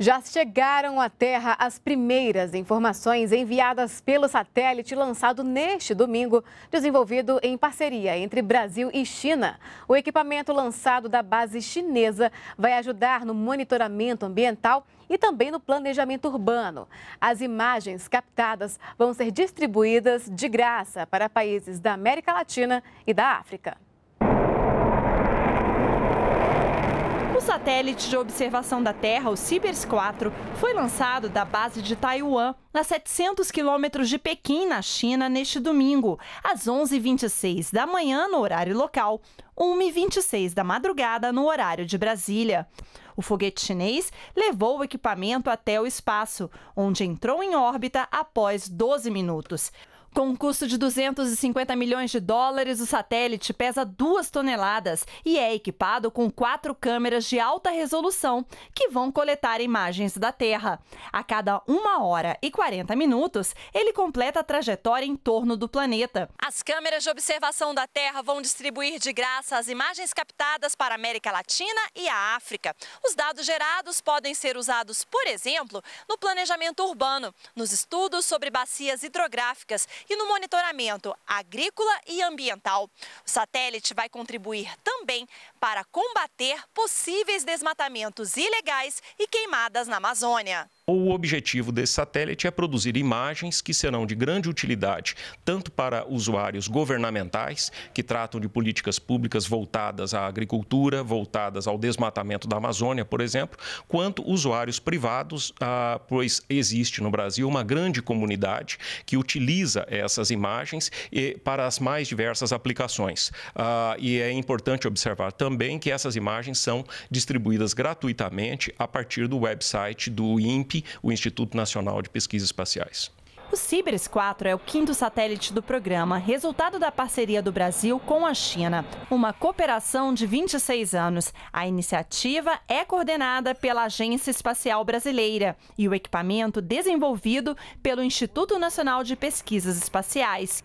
Já chegaram à Terra as primeiras informações enviadas pelo satélite lançado neste domingo, desenvolvido em parceria entre Brasil e China. O equipamento lançado da base chinesa vai ajudar no monitoramento ambiental e também no planejamento urbano. As imagens captadas vão ser distribuídas de graça para países da América Latina e da África. satélite de observação da Terra, o Cibers 4, foi lançado da base de Taiwan, a 700 quilômetros de Pequim, na China, neste domingo, às 11h26 da manhã, no horário local, 1h26 da madrugada, no horário de Brasília. O foguete chinês levou o equipamento até o espaço, onde entrou em órbita após 12 minutos. Com um custo de 250 milhões de dólares, o satélite pesa 2 toneladas e é equipado com quatro câmeras de alta resolução que vão coletar imagens da Terra. A cada 1 hora e 40 minutos, ele completa a trajetória em torno do planeta. As câmeras de observação da Terra vão distribuir de graça as imagens captadas para a América Latina e a África. Os dados gerados podem ser usados, por exemplo, no planejamento urbano, nos estudos sobre bacias hidrográficas e no monitoramento agrícola e ambiental. O satélite vai contribuir também para combater possíveis desmatamentos ilegais e queimadas na Amazônia. O objetivo desse satélite é produzir imagens que serão de grande utilidade tanto para usuários governamentais, que tratam de políticas públicas voltadas à agricultura, voltadas ao desmatamento da Amazônia, por exemplo, quanto usuários privados, ah, pois existe no Brasil uma grande comunidade que utiliza essas imagens para as mais diversas aplicações. Ah, e é importante observar também que essas imagens são distribuídas gratuitamente a partir do website do INPE o Instituto Nacional de Pesquisas Espaciais. O Cibers 4 é o quinto satélite do programa, resultado da parceria do Brasil com a China, uma cooperação de 26 anos. A iniciativa é coordenada pela Agência Espacial Brasileira e o equipamento desenvolvido pelo Instituto Nacional de Pesquisas Espaciais,